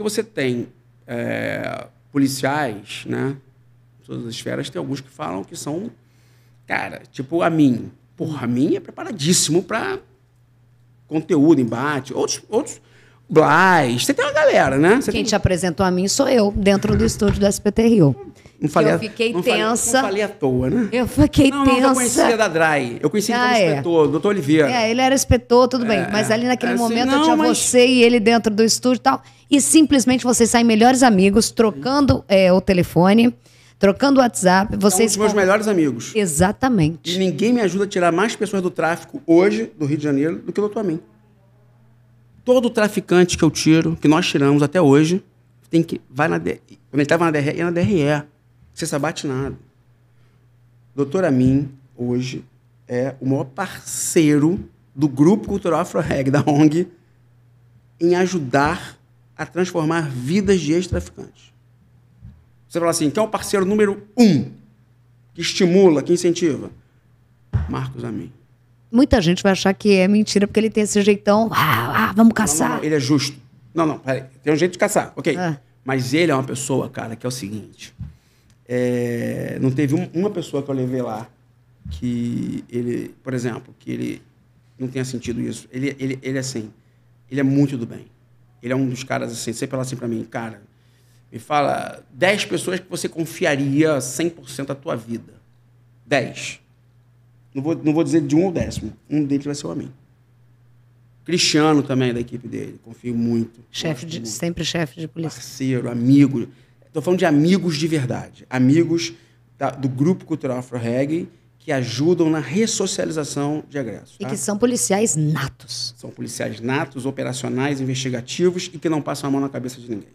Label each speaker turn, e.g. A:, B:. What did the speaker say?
A: Porque você tem é, policiais, né? Todas as esferas, tem alguns que falam que são, cara, tipo a mim. Porra, a mim é preparadíssimo para conteúdo, embate. Outros, outros Blas, você tem uma galera, né? Você Quem tem...
B: te apresentou a mim sou eu, dentro do estúdio do SPT Rio. Não falei, eu fiquei
A: não tensa. Falei, não falei à toa, né? Eu fiquei não, tensa. Não, eu conhecia da DRAI. Eu conhecia ah, como é. inspetor, doutor Oliveira. É,
B: ele era inspetor, tudo é. bem. Mas ali naquele é, assim, momento não, eu tinha mas... você e ele dentro do estúdio e tal. E simplesmente vocês saem melhores amigos, trocando é, o telefone, trocando o WhatsApp.
A: É vocês São um meus melhores amigos. Exatamente. E ninguém me ajuda a tirar mais pessoas do tráfico hoje, do Rio de Janeiro, do que o doutor Amin. Todo traficante que eu tiro, que nós tiramos até hoje, tem que vai na quando ele estava na DRE, ia na DRE ser sabatinado. Doutor Amin, hoje, é o maior parceiro do Grupo Cultural Afro-Reg, da ONG, em ajudar a transformar vidas de ex-traficantes. Você fala assim, quem é o parceiro número um que estimula, que incentiva? Marcos Amin.
B: Muita gente vai achar que é mentira porque ele tem esse jeitão,
A: ah, ah vamos caçar. Não, não, ele é justo. Não, não, peraí, tem um jeito de caçar, ok. Ah. Mas ele é uma pessoa, cara, que é o seguinte, é, não teve um, uma pessoa que eu levei lá que ele, por exemplo, que ele não tenha sentido isso. Ele, ele, ele é assim, ele é muito do bem. Ele é um dos caras assim, sempre fala assim para mim, cara, me fala 10 pessoas que você confiaria 100% a tua vida. 10. Não vou, não vou dizer de um ou décimo. Um deles vai ser o amigo. Cristiano também, é da equipe dele. Confio muito. Chefe de, muito. Sempre chefe de polícia. Parceiro, amigo. Estou falando de amigos de verdade, amigos da, do grupo cultural Afro-Reggae que ajudam na ressocialização de agressos Tá? E que são policiais natos. São policiais natos, operacionais, investigativos e que não passam a mão na cabeça de ninguém.